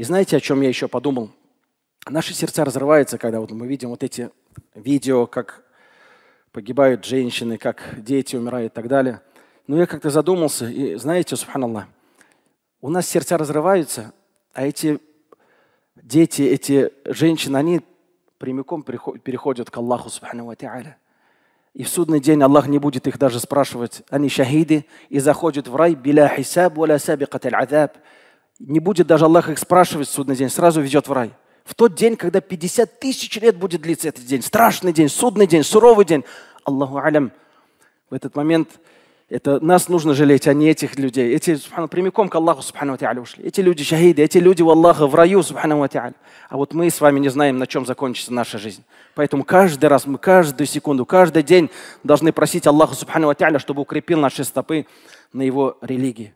И знаете, о чем я еще подумал? Наши сердца разрываются, когда вот мы видим вот эти видео, как погибают женщины, как дети умирают и так далее. Но я как-то задумался, и знаете, субханаллах, у нас сердца разрываются, а эти дети, эти женщины, они прямиком переходят к Аллаху, субхану ва И в судный день Аллах не будет их даже спрашивать. Они шахиды и заходят в рай биля хисаб валя сабикат аль-азаб. Не будет даже Аллах их спрашивать в судный день, сразу везет в рай. В тот день, когда 50 тысяч лет будет длиться этот день, страшный день, судный день, суровый день, Аллаху алям, в этот момент это нас нужно жалеть, а не этих людей. Эти, субхану, прямиком к Аллаху, субхану ва ушли. Эти люди шахиды, эти люди у Аллаха в раю, субхану ва А вот мы с вами не знаем, на чем закончится наша жизнь. Поэтому каждый раз, мы каждую секунду, каждый день должны просить Аллаха, субхану ва чтобы укрепил наши стопы на его религии.